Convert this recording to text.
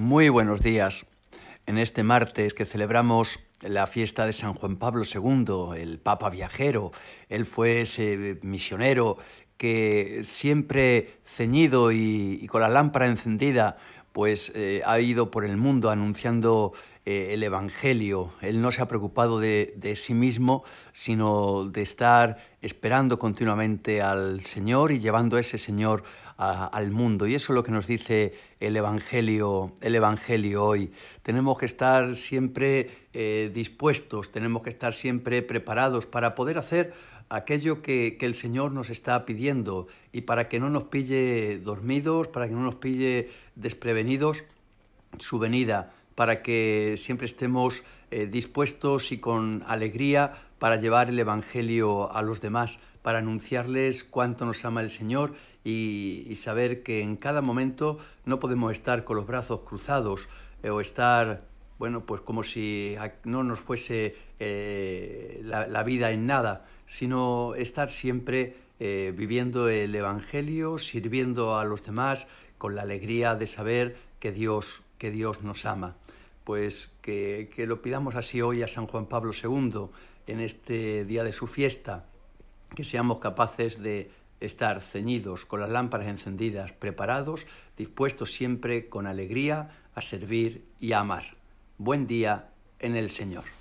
Muy buenos días. En este martes que celebramos la fiesta de San Juan Pablo II, el Papa viajero, él fue ese misionero que siempre ceñido y, con la lámpara encendida, pues eh, ha ido por el mundo anunciando eh, el Evangelio. Él no se ha preocupado de, sí mismo, sino de estar esperando continuamente al Señor y llevando a ese Señor al mundo. Y eso es lo que nos dice el Evangelio, el Evangelio hoy. Tenemos que estar siempre eh, dispuestos, tenemos que estar siempre preparados para poder hacer aquello que, que, el Señor nos está pidiendo y para que no nos pille dormidos, para que no nos pille desprevenidos, su venida para que siempre estemos eh, dispuestos y con alegría para llevar el Evangelio a los demás, para anunciarles cuánto nos ama el Señor y, saber que en cada momento no podemos estar con los brazos cruzados eh, o estar, bueno, pues como si no nos fuese eh, la, la vida en nada, sino estar siempre eh, viviendo el Evangelio, sirviendo a los demás con la alegría de saber que Dios, que Dios nos ama. Pues que, que lo pidamos así hoy a San Juan Pablo II, en este día de su fiesta, que seamos capaces de estar ceñidos con las lámparas encendidas, preparados, dispuestos siempre con alegría a servir y a amar. Buen día en el Señor.